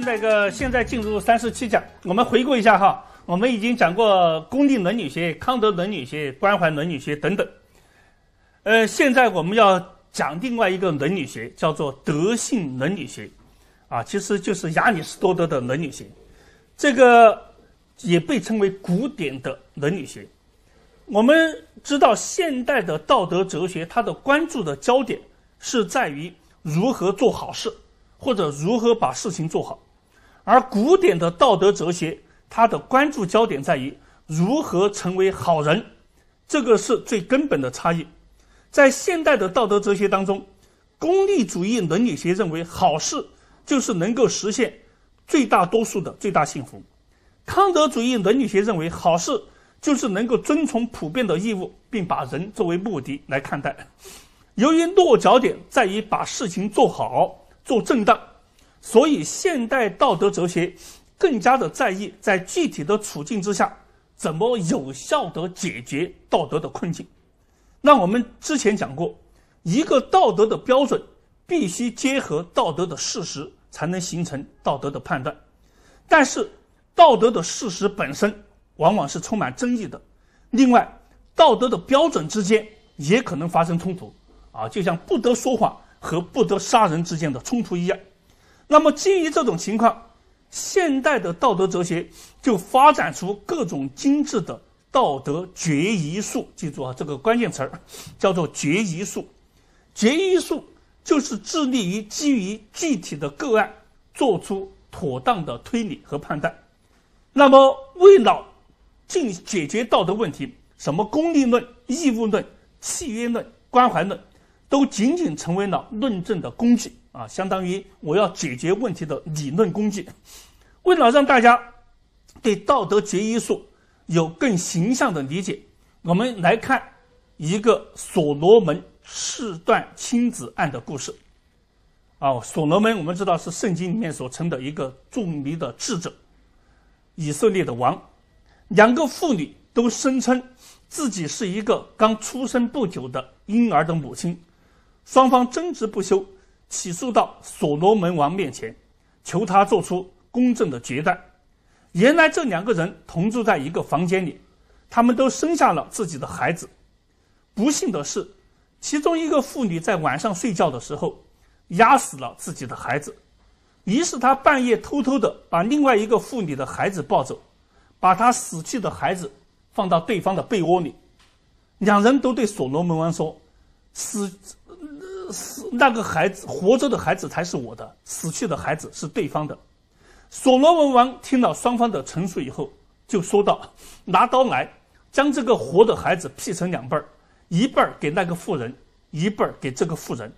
那个现在进入三十七讲，我们回顾一下哈，我们已经讲过功利伦理学、康德伦理学、关怀伦理学等等。呃，现在我们要讲另外一个伦理学，叫做德性伦理学，啊，其实就是亚里士多德的伦理学，这个也被称为古典的伦理学。我们知道现代的道德哲学，它的关注的焦点是在于如何做好事，或者如何把事情做好。而古典的道德哲学，它的关注焦点在于如何成为好人，这个是最根本的差异。在现代的道德哲学当中，功利主义伦理学认为好事就是能够实现最大多数的最大幸福；康德主义伦理学认为好事就是能够遵从普遍的义务，并把人作为目的来看待。由于落脚点在于把事情做好、做正当。所以，现代道德哲学更加的在意在具体的处境之下，怎么有效的解决道德的困境。那我们之前讲过，一个道德的标准必须结合道德的事实才能形成道德的判断。但是，道德的事实本身往往是充满争议的。另外，道德的标准之间也可能发生冲突啊，就像不得说谎和不得杀人之间的冲突一样。那么，基于这种情况，现代的道德哲学就发展出各种精致的道德决疑术。记住啊，这个关键词儿叫做决疑术。决疑术就是致力于基于具体的个案做出妥当的推理和判断。那么，为了进解决道德问题，什么功利论、义务论、契约论、关怀论？都仅仅成为了论证的工具啊，相当于我要解决问题的理论工具。为了让大家对道德结约术有更形象的理解，我们来看一个所罗门四段亲子案的故事。啊，所罗门我们知道是圣经里面所称的一个著名的智者，以色列的王。两个妇女都声称自己是一个刚出生不久的婴儿的母亲。双方争执不休，起诉到所罗门王面前，求他做出公正的决断。原来这两个人同住在一个房间里，他们都生下了自己的孩子。不幸的是，其中一个妇女在晚上睡觉的时候压死了自己的孩子，于是她半夜偷偷的把另外一个妇女的孩子抱走，把她死去的孩子放到对方的被窝里。两人都对所罗门王说：“死。”死那个孩子活着的孩子才是我的，死去的孩子是对方的。所罗门王听了双方的陈述以后，就说道：“拿刀来，将这个活的孩子劈成两半儿，一半儿给那个妇人，一半儿给这个妇人。”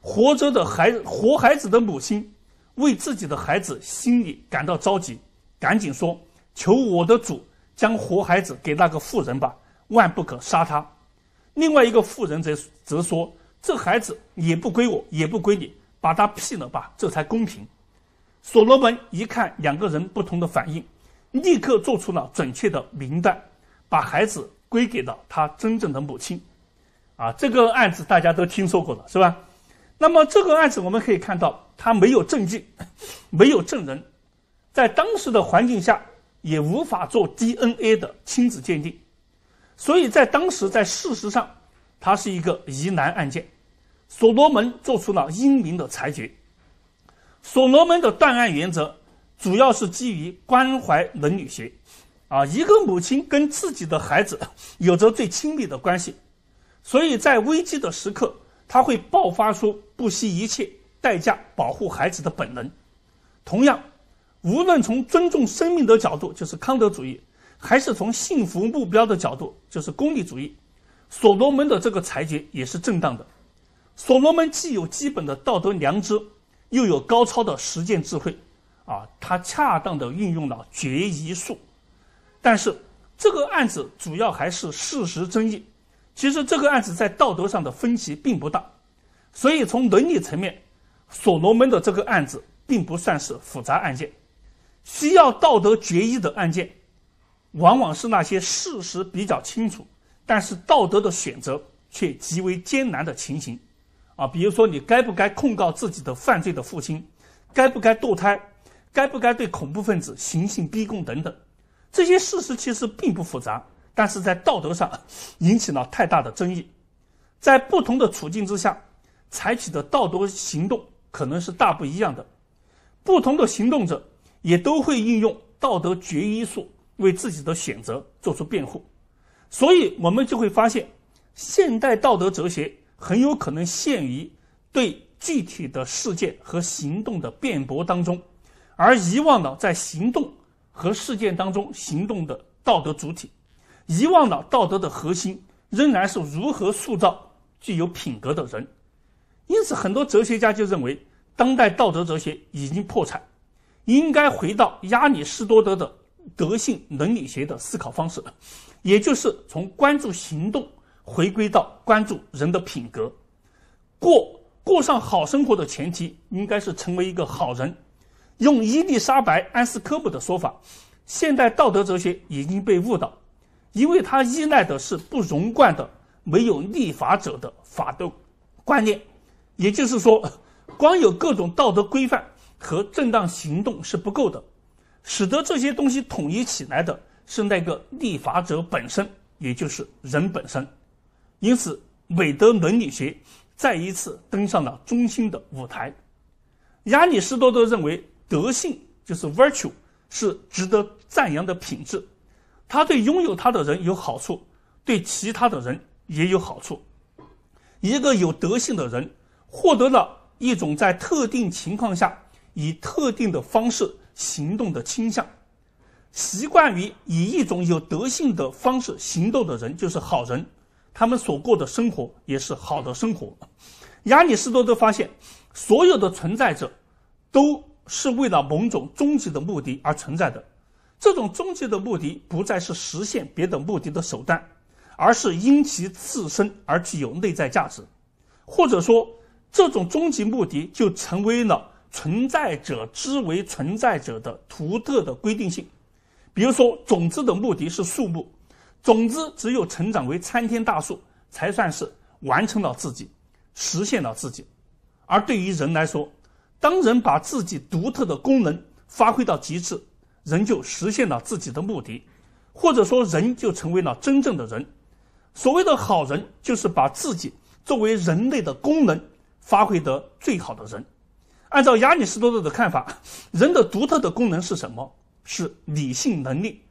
活着的孩活孩子的母亲为自己的孩子心里感到着急，赶紧说：“求我的主，将活孩子给那个妇人吧，万不可杀他。”另外一个妇人则则说。这孩子也不归我，也不归你，把他辟了吧，这才公平。所罗门一看两个人不同的反应，立刻做出了准确的名断，把孩子归给了他真正的母亲。啊，这个案子大家都听说过的是吧？那么这个案子我们可以看到，他没有证据，没有证人，在当时的环境下也无法做 DNA 的亲子鉴定，所以在当时在事实上，它是一个疑难案件。所罗门做出了英明的裁决。所罗门的断案原则主要是基于关怀伦理学，啊，一个母亲跟自己的孩子有着最亲密的关系，所以在危机的时刻，他会爆发出不惜一切代价保护孩子的本能。同样，无论从尊重生命的角度，就是康德主义，还是从幸福目标的角度，就是功利主义，所罗门的这个裁决也是正当的。所罗门既有基本的道德良知，又有高超的实践智慧，啊，他恰当的运用了决疑术。但是这个案子主要还是事实争议。其实这个案子在道德上的分歧并不大，所以从伦理层面，所罗门的这个案子并不算是复杂案件。需要道德决议的案件，往往是那些事实比较清楚，但是道德的选择却极为艰难的情形。啊，比如说，你该不该控告自己的犯罪的父亲？该不该堕胎？该不该对恐怖分子刑讯逼供？等等，这些事实其实并不复杂，但是在道德上 引起了太大的争议。在不同的处境之下，采取的道德行动可能是大不一样的。不同的行动者也都会应用道德决一术为自己的选择做出辩护。所以，我们就会发现，现代道德哲学。很有可能陷于对具体的事件和行动的辩驳当中，而遗忘了在行动和事件当中行动的道德主体，遗忘了道德的核心仍然是如何塑造具有品格的人。因此，很多哲学家就认为，当代道德哲学已经破产，应该回到亚里士多德的德性伦理学的思考方式，也就是从关注行动。回归到关注人的品格，过过上好生活的前提应该是成为一个好人。用伊丽莎白·安斯科姆的说法，现代道德哲学已经被误导，因为它依赖的是不容贯的、没有立法者的法的观念。也就是说，光有各种道德规范和正当行动是不够的，使得这些东西统一起来的是那个立法者本身，也就是人本身。因此，美德伦理学再一次登上了中心的舞台。亚里士多德认为，德性就是 virtue，是值得赞扬的品质。他对拥有他的人有好处，对其他的人也有好处。一个有德性的人获得了一种在特定情况下以特定的方式行动的倾向。习惯于以一种有德性的方式行动的人，就是好人。他们所过的生活也是好的生活。亚里士多德发现，所有的存在者都是为了某种终极的目的而存在的。这种终极的目的不再是实现别的目的的手段，而是因其自身而具有内在价值。或者说，这种终极目的就成为了存在者之为存在者的独特的规定性。比如说，种子的目的是树木。总之，只有成长为参天大树，才算是完成了自己，实现了自己。而对于人来说，当人把自己独特的功能发挥到极致，人就实现了自己的目的，或者说人就成为了真正的人。所谓的好人，就是把自己作为人类的功能发挥得最好的人。按照亚里士多德的看法，人的独特的功能是什么？是理性能力。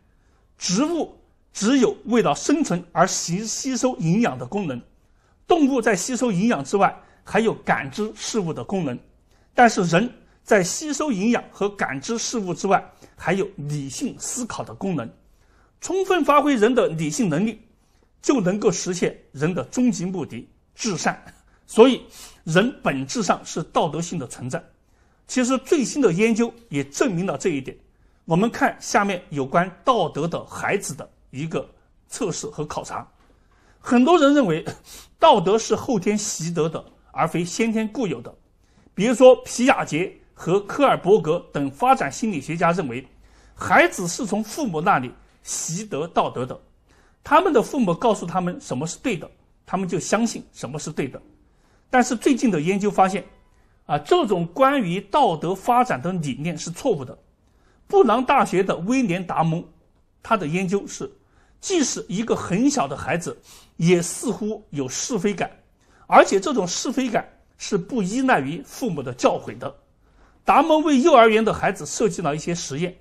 植物。只有为了生存而吸吸收营养的功能，动物在吸收营养之外，还有感知事物的功能。但是人在吸收营养和感知事物之外，还有理性思考的功能。充分发挥人的理性能力，就能够实现人的终极目的至善。所以，人本质上是道德性的存在。其实最新的研究也证明了这一点。我们看下面有关道德的孩子的。一个测试和考察，很多人认为道德是后天习得的，而非先天固有的。比如说，皮亚杰和科尔伯格等发展心理学家认为，孩子是从父母那里习得道德的。他们的父母告诉他们什么是对的，他们就相信什么是对的。但是最近的研究发现，啊，这种关于道德发展的理念是错误的。布朗大学的威廉达蒙，他的研究是。即使一个很小的孩子，也似乎有是非感，而且这种是非感是不依赖于父母的教诲的。达蒙为幼儿园的孩子设计了一些实验，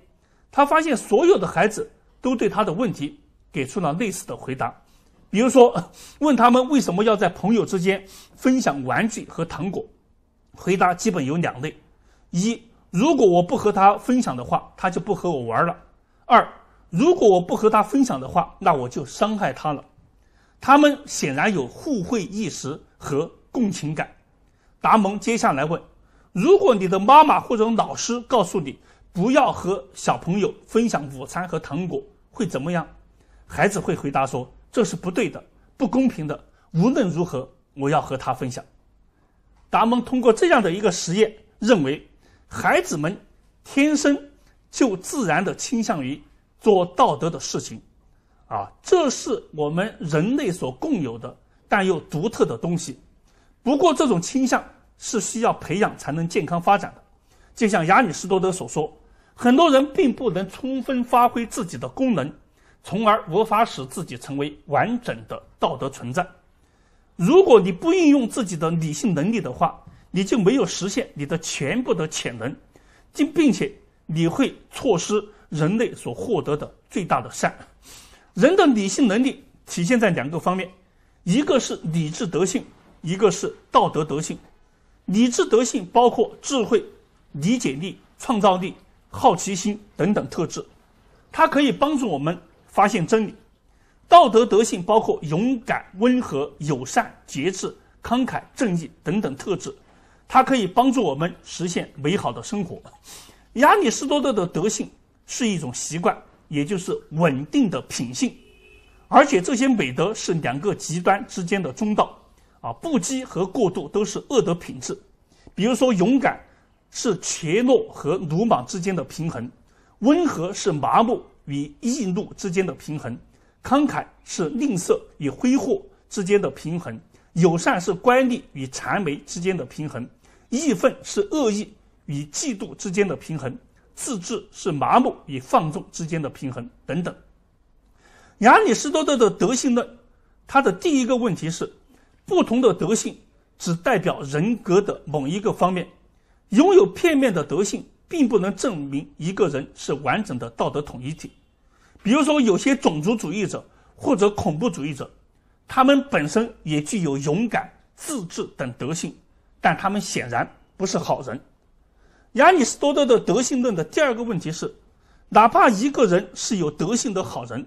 他发现所有的孩子都对他的问题给出了类似的回答。比如说，问他们为什么要在朋友之间分享玩具和糖果，回答基本有两类：一，如果我不和他分享的话，他就不和我玩了；二，如果我不和他分享的话，那我就伤害他了。他们显然有互惠意识和共情感。达蒙接下来问：“如果你的妈妈或者老师告诉你不要和小朋友分享午餐和糖果，会怎么样？”孩子会回答说：“这是不对的，不公平的。无论如何，我要和他分享。”达蒙通过这样的一个实验，认为孩子们天生就自然的倾向于。做道德的事情，啊，这是我们人类所共有的，但又独特的东西。不过，这种倾向是需要培养才能健康发展的。就像亚里士多德所说，很多人并不能充分发挥自己的功能，从而无法使自己成为完整的道德存在。如果你不运用自己的理性能力的话，你就没有实现你的全部的潜能，并并且你会错失。人类所获得的最大的善，人的理性能力体现在两个方面，一个是理智德性，一个是道德德性。理智德性包括智慧、理解力、创造力、好奇心等等特质，它可以帮助我们发现真理。道德德性包括勇敢、温和、友善、节制、慷慨、正义等等特质，它可以帮助我们实现美好的生活。亚里士多德的德性。是一种习惯，也就是稳定的品性，而且这些美德是两个极端之间的中道啊，不羁和过度都是恶的品质。比如说，勇敢是怯懦和鲁莽之间的平衡，温和是麻木与易怒之间的平衡，慷慨是吝啬与挥霍之间的平衡，友善是乖戾与谄媚之间的平衡，义愤是恶意与嫉妒之间的平衡。自制是麻木与放纵之间的平衡等等。亚里士多德的德性论，他的第一个问题是：不同的德性只代表人格的某一个方面，拥有片面的德性并不能证明一个人是完整的道德统一体。比如说，有些种族主义者或者恐怖主义者，他们本身也具有勇敢、自制等德性，但他们显然不是好人。亚里士多德的德性论的第二个问题是，哪怕一个人是有德性的好人，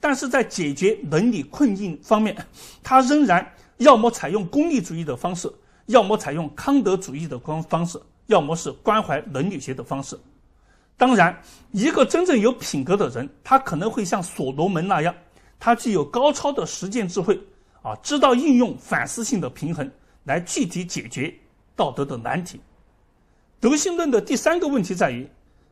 但是在解决伦理困境方面，他仍然要么采用功利主义的方式，要么采用康德主义的方方式，要么是关怀伦理学的方式。当然，一个真正有品格的人，他可能会像所罗门那样，他具有高超的实践智慧，啊，知道应用反思性的平衡来具体解决道德的难题。德性论的第三个问题在于，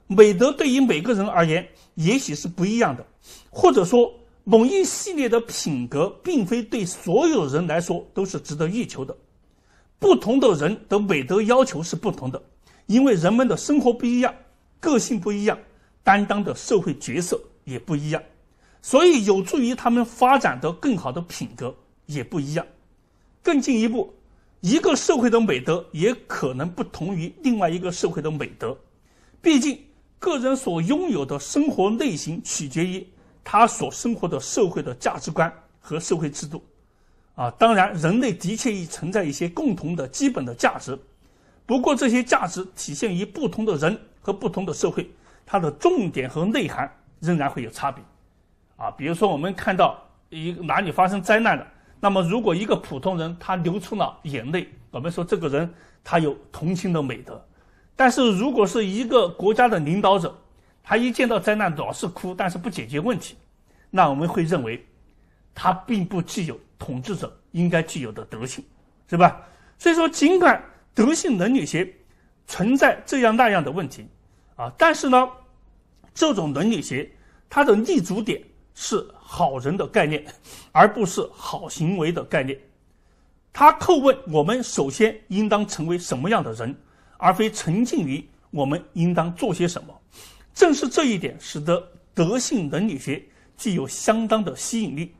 美德对于每个人而言也许是不一样的，或者说某一系列的品格并非对所有人来说都是值得欲求的。不同的人的美德要求是不同的，因为人们的生活不一样，个性不一样，担当的社会角色也不一样，所以有助于他们发展的更好的品格也不一样。更进一步。一个社会的美德也可能不同于另外一个社会的美德，毕竟个人所拥有的生活类型取决于他所生活的社会的价值观和社会制度。啊，当然，人类的确已存在一些共同的基本的价值，不过这些价值体现于不同的人和不同的社会，它的重点和内涵仍然会有差别。啊，比如说，我们看到一哪里发生灾难了。那么，如果一个普通人他流出了眼泪，我们说这个人他有同情的美德；但是如果是一个国家的领导者，他一见到灾难老是哭，但是不解决问题，那我们会认为他并不具有统治者应该具有的德性，是吧？所以说，尽管德性伦理学存在这样那样的问题啊，但是呢，这种伦理学它的立足点。是好人的概念，而不是好行为的概念。他叩问我们：首先应当成为什么样的人，而非沉浸于我们应当做些什么。正是这一点，使得德性伦理学具有相当的吸引力，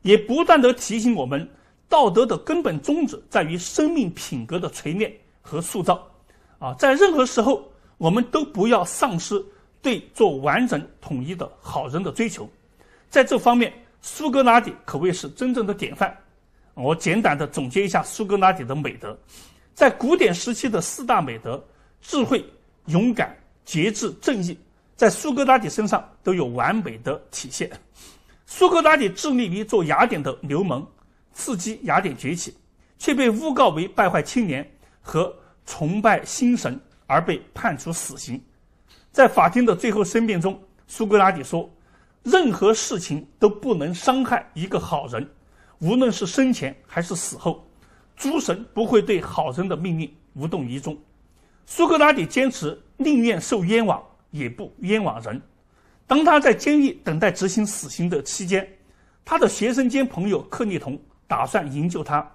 也不断的提醒我们，道德的根本宗旨在于生命品格的锤炼和塑造。啊，在任何时候，我们都不要丧失对做完整统一的好人的追求。在这方面，苏格拉底可谓是真正的典范。我简短的总结一下苏格拉底的美德：在古典时期的四大美德——智慧、勇敢、节制、正义，在苏格拉底身上都有完美的体现。苏格拉底致力于做雅典的流氓，刺激雅典崛起，却被诬告为败坏青年和崇拜新神而被判处死刑。在法庭的最后申辩中，苏格拉底说。任何事情都不能伤害一个好人，无论是生前还是死后，诸神不会对好人的命运无动于衷。苏格拉底坚持宁愿受冤枉，也不冤枉人。当他在监狱等待执行死刑的期间，他的学生兼朋友克利同打算营救他，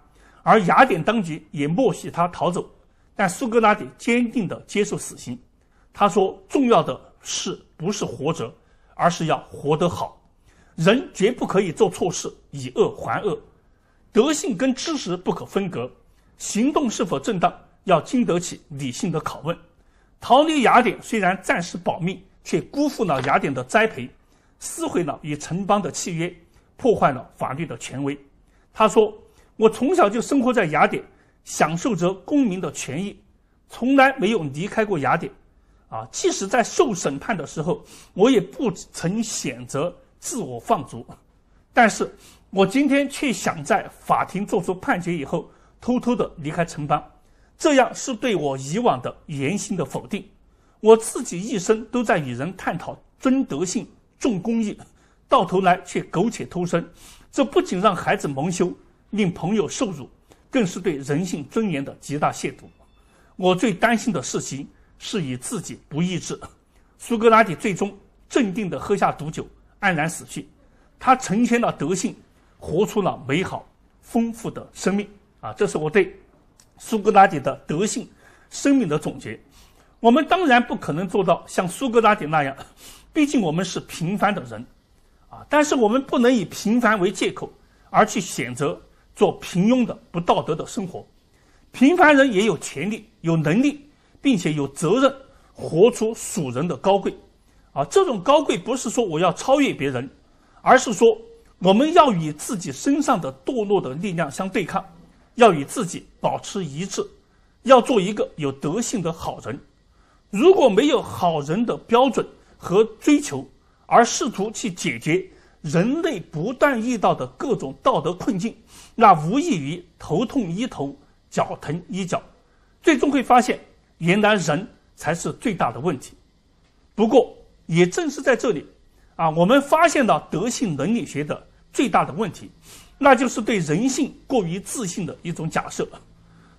而雅典当局也默许他逃走。但苏格拉底坚定的接受死刑，他说：“重要的是不是活着。”而是要活得好，人绝不可以做错事，以恶还恶。德性跟知识不可分隔，行动是否正当，要经得起理性的拷问。逃离雅典虽然暂时保命，却辜负了雅典的栽培，撕毁了与城邦的契约，破坏了法律的权威。他说：“我从小就生活在雅典，享受着公民的权益，从来没有离开过雅典。”啊，即使在受审判的时候，我也不曾选择自我放逐，但是我今天却想在法庭作出判决以后，偷偷的离开城邦，这样是对我以往的言行的否定。我自己一生都在与人探讨尊德性、重公益，到头来却苟且偷生，这不仅让孩子蒙羞，令朋友受辱，更是对人性尊严的极大亵渎。我最担心的事情。是以自己不意志。苏格拉底最终镇定地喝下毒酒，安然死去。他成全了德性，活出了美好、丰富的生命。啊，这是我对苏格拉底的德性、生命的总结。我们当然不可能做到像苏格拉底那样，毕竟我们是平凡的人，啊！但是我们不能以平凡为借口，而去选择做平庸的、不道德的生活。平凡人也有权利、有能力。并且有责任活出属人的高贵，啊，这种高贵不是说我要超越别人，而是说我们要与自己身上的堕落的力量相对抗，要与自己保持一致，要做一个有德性的好人。如果没有好人的标准和追求，而试图去解决人类不断遇到的各种道德困境，那无异于头痛医头，脚疼医脚，最终会发现。原来人才是最大的问题。不过，也正是在这里，啊，我们发现了德性伦理学的最大的问题，那就是对人性过于自信的一种假设。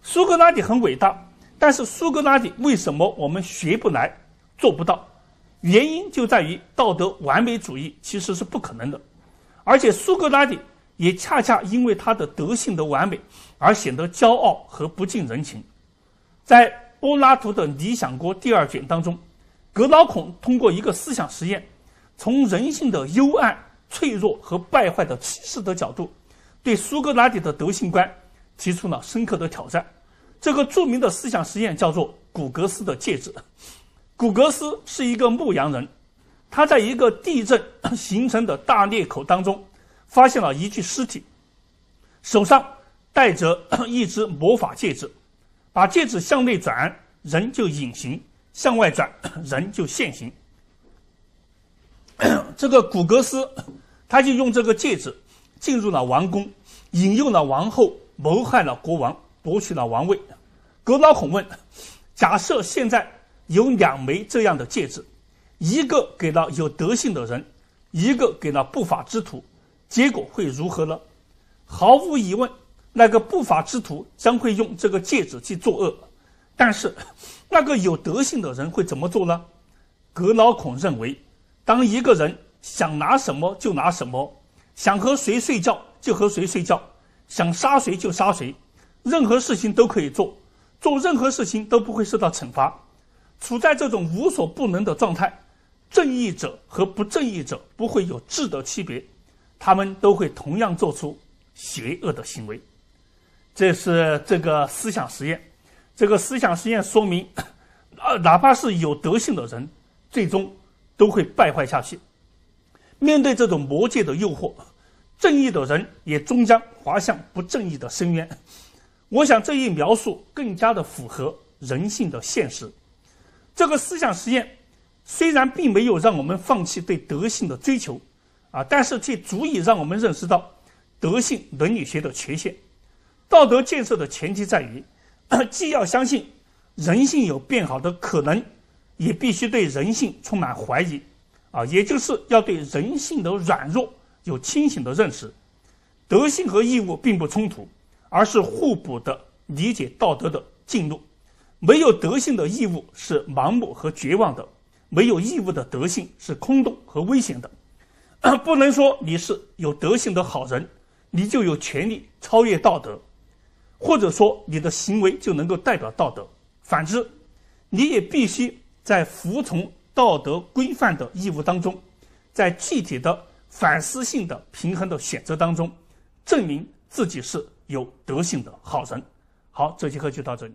苏格拉底很伟大，但是苏格拉底为什么我们学不来、做不到？原因就在于道德完美主义其实是不可能的。而且，苏格拉底也恰恰因为他的德性的完美而显得骄傲和不近人情，在。柏拉图的《理想国》第二卷当中，格劳孔通过一个思想实验，从人性的幽暗、脆弱和败坏的趋势的角度，对苏格拉底的德性观提出了深刻的挑战。这个著名的思想实验叫做“古格斯的戒指”。古格斯是一个牧羊人，他在一个地震形成的大裂口当中，发现了一具尸体，手上戴着一只魔法戒指。把戒指向内转，人就隐形；向外转，人就现形。这个古格斯，他就用这个戒指进入了王宫，引诱了王后，谋害了国王，夺取了王位。格老孔问：假设现在有两枚这样的戒指，一个给了有德性的人，一个给了不法之徒，结果会如何呢？毫无疑问。那个不法之徒将会用这个戒指去作恶，但是 那个有德性的人会怎么做呢？格老孔认为，当一个人想拿什么就拿什么，想和谁睡觉就和谁睡觉，想杀谁就杀谁，任何事情都可以做，做任何事情都不会受到惩罚。处在这种无所不能的状态，正义者和不正义者不会有质的区别，他们都会同样做出邪恶的行为。这是这个思想实验，这个思想实验说明，呃，哪怕是有德性的人，最终都会败坏下去。面对这种魔界的诱惑，正义的人也终将滑向不正义的深渊。我想这一描述更加的符合人性的现实。这个思想实验虽然并没有让我们放弃对德性的追求，啊，但是却足以让我们认识到德性伦理学的缺陷。道德建设的前提在于，既要相信人性有变好的可能，也必须对人性充满怀疑，啊，也就是要对人性的软弱有清醒的认识。德性和义务并不冲突，而是互补的。理解道德的进路，没有德性的义务是盲目和绝望的，没有义务的德性是空洞和危险的。不能说你是有德性的好人，你就有权利超越道德。或者说，你的行为就能够代表道德。反之，你也必须在服从道德规范的义务当中，在具体的反思性的平衡的选择当中，证明自己是有德性的好人。好，这节课就到这里。